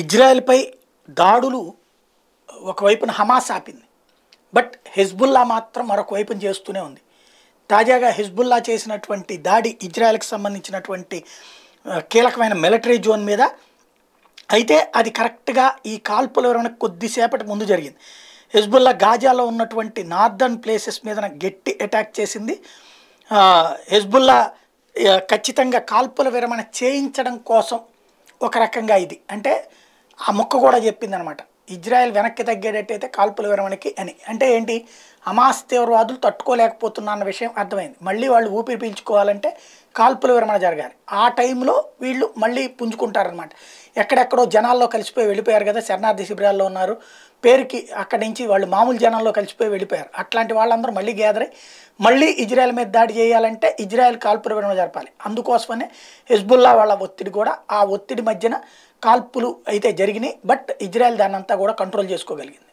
ఇజ్రాయెల్పై దాడులు ఒకవైపున హమాస్ ఆపింది బట్ హెజ్బుల్లా మాత్రం మరొక వైపున చేస్తూనే ఉంది తాజాగా హెజ్బుల్లా చేసినటువంటి దాడి ఇజ్రాయెల్కి సంబంధించినటువంటి కీలకమైన మిలిటరీ జోన్ మీద అయితే అది కరెక్ట్గా ఈ కాల్పుల వివరణ కొద్దిసేపటి ముందు జరిగింది హెజ్బుల్లా గాజాలో ఉన్నటువంటి నార్దర్న్ ప్లేసెస్ మీద గట్టి అటాక్ చేసింది హెజ్బుల్లా ఖచ్చితంగా కాల్పుల విరమణ చేయించడం కోసం ఒక రకంగా ఇది అంటే ఆ మొక్క కూడా చెప్పిందనమాట ఇజ్రాయెల్ వెనక్కి తగ్గేటట్టయితే కాల్పుల విరమణకి అని అంటే ఏంటి హమాస్ తీవ్రవాదులు తట్టుకోలేకపోతున్నా అన్న విషయం అర్థమైంది మళ్ళీ వాళ్ళు ఊపిరి పీల్చుకోవాలంటే కాల్పుల విరమణ జరగాలి ఆ టైంలో వీళ్ళు మళ్ళీ పుంజుకుంటారనమాట ఎక్కడెక్కడో జనాల్లో కలిసిపోయి వెళ్ళిపోయారు కదా శరణార్థి శిబిరాల్లో ఉన్నారు పేరుకి అక్కడి నుంచి వాళ్ళు మామూలు జనాల్లో కలిసిపోయి వెళ్ళిపోయారు అట్లాంటి వాళ్ళందరూ మళ్ళీ గ్యాదర్ అయ్యి మళ్ళీ ఇజ్రాయెల్ మీద దాడి చేయాలంటే ఇజ్రాయెల్ కాల్పుల విరమణ జరపాలి అందుకోసమనే హెజ్బుల్లా వాళ్ళ ఒత్తిడి కూడా ఆ ఒత్తిడి మధ్యన కాల్పులు అయితే జరిగినాయి బట్ ఇజ్రాయెల్ దాన్నంతా కూడా కంట్రోల్ చేసుకోగలిగింది